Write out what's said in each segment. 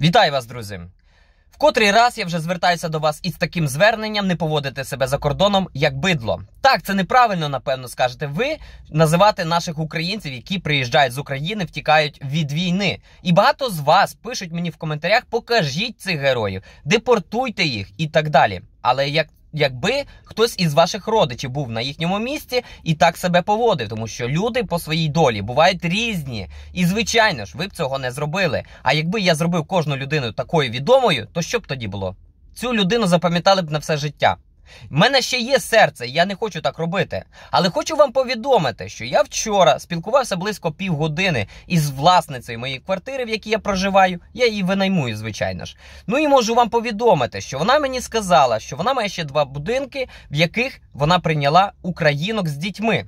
Вітаю вас, друзі! В котрий раз я вже звертаюся до вас із таким зверненням не поводити себе за кордоном як бидло. Так, це неправильно, напевно, скажете ви називати наших українців, які приїжджають з України, втікають від війни. І багато з вас пишуть мені в коментарях: покажіть цих героїв, депортуйте їх і так далі. Але як якби хтось із ваших родичів був на їхньому місці і так себе поводив, тому що люди по своїй долі бувають різні. І, звичайно ж, ви б цього не зробили. А якби я зробив кожну людину такою відомою, то що б тоді було? Цю людину запам'ятали б на все життя. У мене ще є серце, я не хочу так робити. Але хочу вам повідомити, що я вчора спілкувався близько півгодини із власницею моєї квартири, в якій я проживаю. Я її винаймую, звичайно ж. Ну і можу вам повідомити, що вона мені сказала, що вона має ще два будинки, в яких вона прийняла українок з дітьми.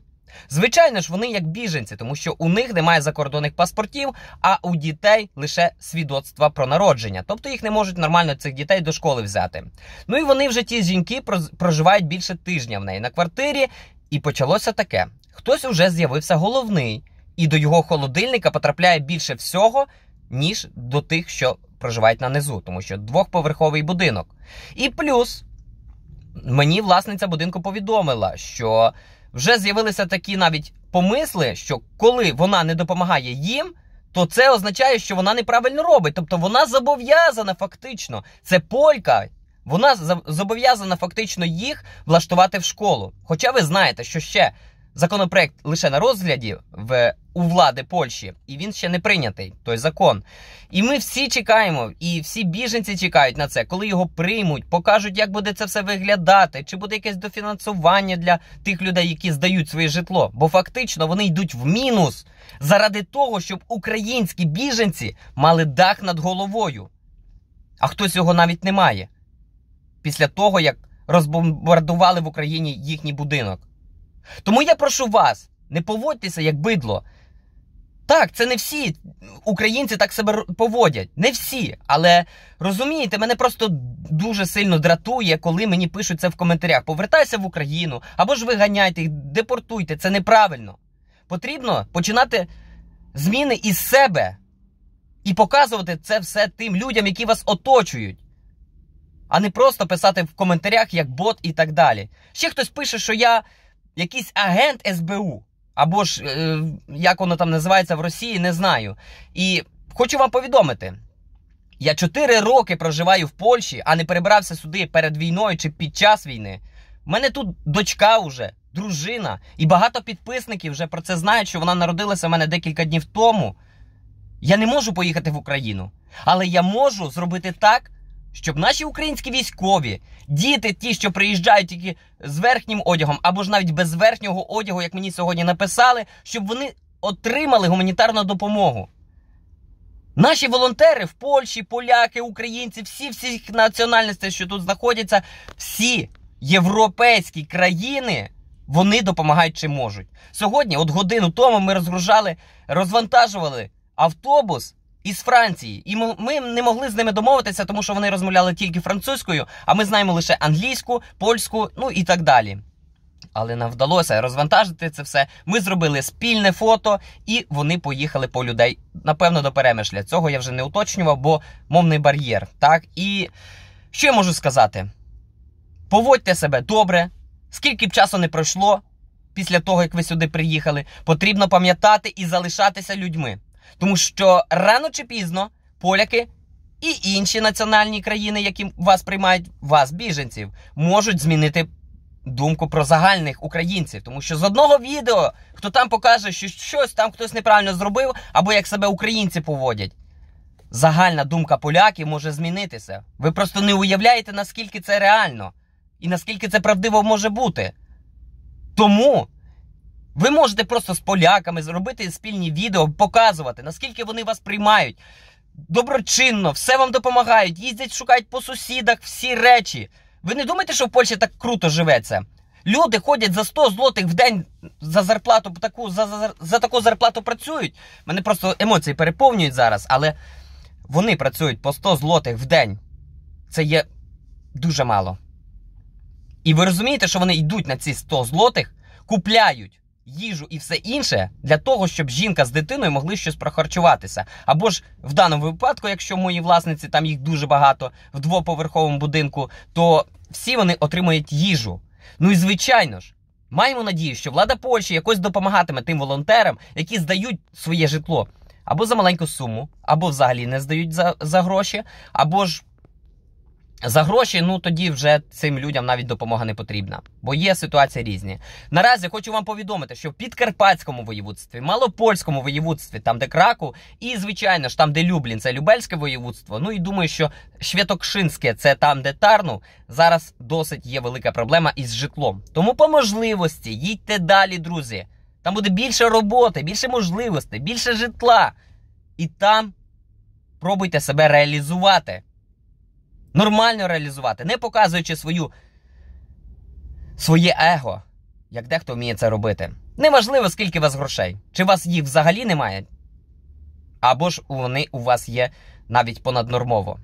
Звичайно ж, вони як біженці, тому що у них немає закордонних паспортів, а у дітей лише свідоцтва про народження, тобто їх не можуть нормально цих дітей до школи взяти. Ну і вони вже ті жінки проживають більше тижня в неї на квартирі, і почалося таке: хтось уже з'явився головний, і до його холодильника потрапляє більше всього, ніж до тих, що проживають на низу, тому що двохповерховий будинок. І плюс мені власниця будинку повідомила, що вже з'явилися такі навіть помисли, що коли вона не допомагає їм, то це означає, що вона неправильно робить. Тобто вона зобов'язана фактично. Це полька. Вона зобов'язана фактично їх влаштувати в школу. Хоча ви знаєте, що ще Законопроект лише на розгляді в у влади Польщі, і він ще не прийнятий той закон. І ми всі чекаємо, і всі біженці чекають на це, коли його приймуть, покажуть, як буде це все виглядати, чи буде якесь дофінансування для тих людей, які здають своє житло. Бо фактично вони йдуть в мінус заради того, щоб українські біженці мали дах над головою. А хтось його навіть не має після того, як розбомбардували в Україні їхній будинок. Тому я прошу вас, не поводьтеся як бидло. Так, це не всі українці так себе поводять. Не всі. Але розумієте, мене просто дуже сильно дратує, коли мені пишуть це в коментарях. Повертайся в Україну або ж виганяйте їх, депортуйте. Це неправильно. Потрібно починати зміни із себе і показувати це все тим людям, які вас оточують. А не просто писати в коментарях як бот і так далі. Ще хтось пише, що я якийсь агент СБУ, або ж е, як воно там називається в Росії, не знаю. І хочу вам повідомити: я 4 роки проживаю в Польщі, а не перебрався сюди перед війною чи під час війни. У мене тут дочка вже, дружина, і багато підписників вже про це знають, що вона народилася в мене декілька днів тому. Я не можу поїхати в Україну, але я можу зробити так, щоб наші українські військові, діти, ті, що приїжджають тільки з верхнім одягом, або ж навіть без верхнього одягу, як мені сьогодні написали, щоб вони отримали гуманітарну допомогу. Наші волонтери в Польщі, поляки, українці, всі всіх національностей, що тут знаходяться, всі європейські країни. Вони допомагають чи можуть сьогодні. От годину тому ми розгружали, розвантажували автобус із Франції, і ми не могли з ними домовитися, тому що вони розмовляли тільки французькою, а ми знаємо лише англійську, польську, ну і так далі. Але нам вдалося розвантажити це все. Ми зробили спільне фото, і вони поїхали по людей. Напевно, до перемишля. Цього я вже не уточнював, бо мовний бар'єр. Так і що я можу сказати? Поводьте себе добре, скільки б часу не пройшло після того, як ви сюди приїхали, потрібно пам'ятати і залишатися людьми. Тому що рано чи пізно поляки і інші національні країни, які вас приймають, вас, біженців, можуть змінити думку про загальних українців. Тому що з одного відео, хто там покаже, що щось там хтось неправильно зробив, або як себе українці поводять. Загальна думка поляків може змінитися. Ви просто не уявляєте, наскільки це реально і наскільки це правдиво може бути. Тому ви можете просто з поляками зробити спільні відео, показувати, наскільки вони вас приймають. Доброчинно, все вам допомагають, їздять, шукають по сусідах всі речі. Ви не думаєте, що в Польщі так круто живеться? Люди ходять за 100 злотих в день за зарплату таку, за, за, за таку зарплату працюють. Мене просто емоції переповнюють зараз, але вони працюють по 100 злотих в день. Це є дуже мало. І ви розумієте, що вони йдуть на ці 100 злотих, купляють їжу і все інше для того, щоб жінка з дитиною могли щось прохарчуватися. Або ж в даному випадку, якщо мої власниці там їх дуже багато в двоповерховому будинку, то всі вони отримують їжу. Ну і звичайно ж. Маємо надію, що влада Польщі якось допомагатиме тим волонтерам, які здають своє житло або за маленьку суму, або взагалі не здають за за гроші, або ж за гроші, ну тоді вже цим людям навіть допомога не потрібна, бо є ситуації різні. Наразі хочу вам повідомити, що в підкарпатському воєводстві, малопольському воєводстві, там де краку, і звичайно ж там, де Люблін, це Любельське воєводство. Ну і думаю, що Швятокшинське це там, де Тарну. Зараз досить є велика проблема із житлом. Тому по можливості їдьте далі, друзі. Там буде більше роботи, більше можливостей, більше житла. І там пробуйте себе реалізувати. Нормально реалізувати, не показуючи свою, своє его, як дехто вміє це робити. Неважливо, скільки у вас грошей. Чи у вас їх взагалі немає, або ж вони у вас є навіть понаднормово.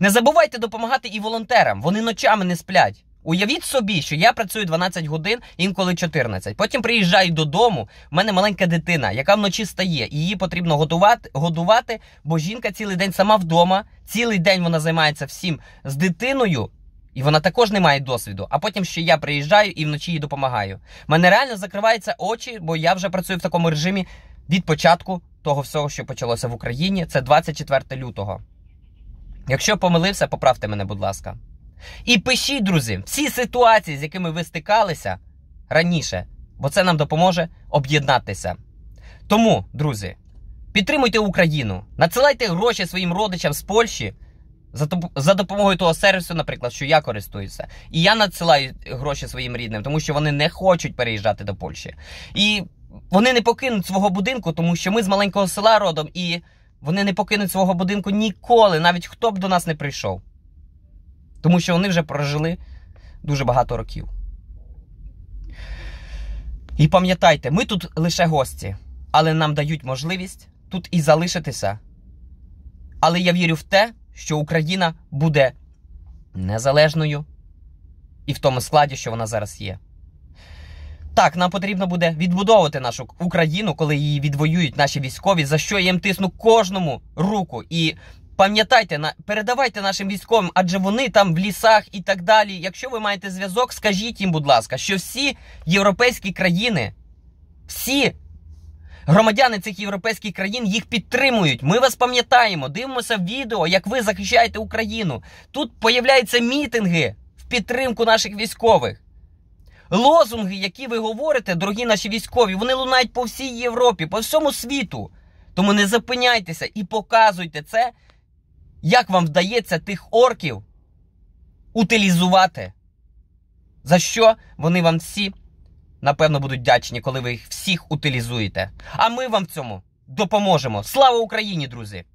Не забувайте допомагати і волонтерам. Вони ночами не сплять. Уявіть собі, що я працюю 12 годин, інколи 14. Потім приїжджаю додому. в мене маленька дитина, яка вночі стає, і її потрібно годувати, годувати, бо жінка цілий день сама вдома, цілий день вона займається всім з дитиною, і вона також не має досвіду. А потім ще я приїжджаю і вночі їй допомагаю. У мене реально закриваються очі, бо я вже працюю в такому режимі від початку того всього, що почалося в Україні. Це 24 лютого. Якщо помилився, поправте мене, будь ласка. І пишіть, друзі, всі ситуації, з якими ви стикалися раніше, бо це нам допоможе об'єднатися. Тому, друзі, підтримуйте Україну, надсилайте гроші своїм родичам з Польщі за допомогою того сервісу, наприклад, що я користуюся. І я надсилаю гроші своїм рідним, тому що вони не хочуть переїжджати до Польщі. І вони не покинуть свого будинку, тому що ми з маленького села родом, і вони не покинуть свого будинку ніколи, навіть хто б до нас не прийшов. Тому що вони вже прожили дуже багато років. І пам'ятайте, ми тут лише гості, але нам дають можливість тут і залишитися. Але я вірю в те, що Україна буде незалежною і в тому складі, що вона зараз є. Так, нам потрібно буде відбудовувати нашу Україну, коли її відвоюють наші військові, за що я їм тисну кожному руку і Пам'ятайте, передавайте нашим військовим, адже вони там в лісах і так далі. Якщо ви маєте зв'язок, скажіть їм, будь ласка, що всі європейські країни, всі громадяни цих європейських країн їх підтримують. Ми вас пам'ятаємо, дивимося відео, як ви захищаєте Україну. Тут появляються мітинги в підтримку наших військових. Лозунги, які ви говорите, дорогі наші військові, вони лунають по всій Європі, по всьому світу. Тому не зупиняйтеся і показуйте це як вам вдається тих орків утилізувати? За що вони вам всі, напевно, будуть вдячні, коли ви їх всіх утилізуєте? А ми вам в цьому допоможемо. Слава Україні, друзі!